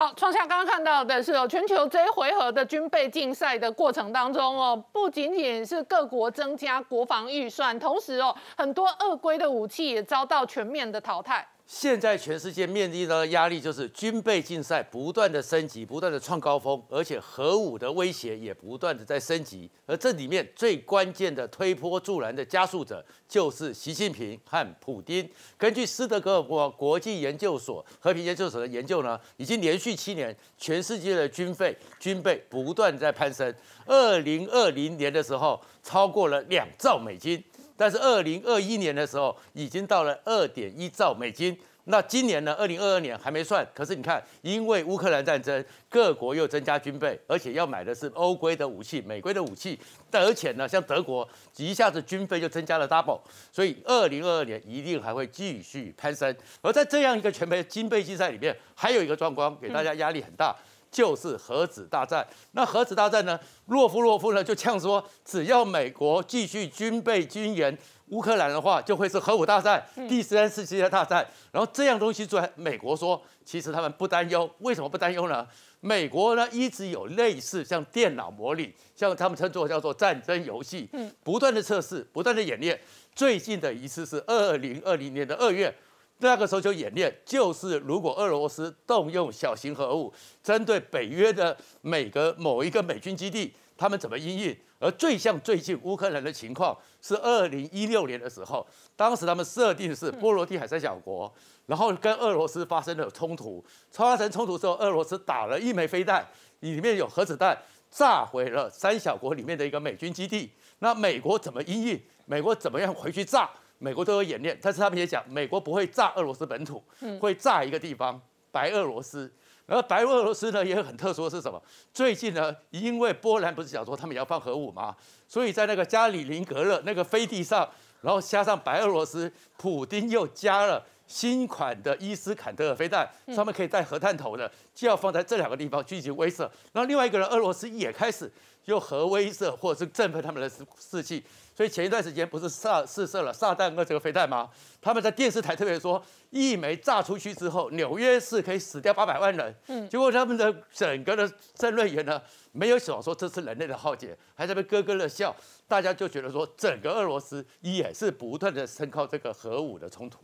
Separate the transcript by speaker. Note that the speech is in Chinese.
Speaker 1: 好，创下刚刚看到的是哦，全球这一回合的军备竞赛的过程当中哦，不仅仅是各国增加国防预算，同时哦，很多恶龟的武器也遭到全面的淘汰。现在全世界面临的压力就是军备竞赛不断的升级，不断的创高峰，而且核武的威胁也不断的在升级。而这里面最关键的推波助澜的加速者就是习近平和普京。根据斯德哥尔摩国际研究所和平研究所的研究呢，已经连续七年，全世界的军费军备不断在攀升。二零二零年的时候，超过了两兆美金。但是二零二一年的时候已经到了二点一兆美金，那今年呢？二零二二年还没算，可是你看，因为乌克兰战争，各国又增加军备，而且要买的是欧规的武器、美规的武器，而且呢，像德国一下子军费就增加了 double，所以二零二二年一定还会继续攀升。而在这样一个全备军备竞赛里面，还有一个状况给大家压力很大。就是核子大战。那核子大战呢？洛夫洛夫呢就呛说，只要美国继续军备军援乌克兰的话，就会是核武大战、第三次世界大战。然后这样东西，美国说其实他们不担忧。为什么不担忧呢？美国呢一直有类似像电脑模拟，像他们称作叫做战争游戏，不断的测试、不断的演练。最近的一次是二零二零年的二月。那个时候就演练，就是如果俄罗斯动用小型核武针对北约的每个某一个美军基地，他们怎么应应？而最像最近乌克兰的情况是二零一六年的时候，当时他们设定是波罗的海三小国，然后跟俄罗斯发生了冲突，发生冲突之后，俄罗斯打了一枚飞弹，里面有核子弹，炸毁了三小国里面的一个美军基地。那美国怎么应应？美国怎么样回去炸？美国都有演练，但是他们也讲，美国不会炸俄罗斯本土，会炸一个地方白俄罗斯。而白俄罗斯呢，也有很特殊的是什么？最近呢，因为波兰不是讲说他们也要放核武嘛，所以在那个加里宁格勒那个飞地上，然后加上白俄罗斯，普京又加了。新款的伊斯坎德尔飞弹，他们可以带核弹头的，就要放在这两个地方进行威慑。然后另外一个人，俄罗斯也开始用核威慑或者是振奋他们的士士气。所以前一段时间不是撒试射了“撒旦二”这个飞弹吗？他们在电视台特别说，一枚炸出去之后，纽约市可以死掉八百万人。嗯，结果他们的整个的政论员呢，没有想说这是人类的浩劫，还在那咯咯的笑。大家就觉得说，整个俄罗斯也是不断的依靠这个核武的冲突。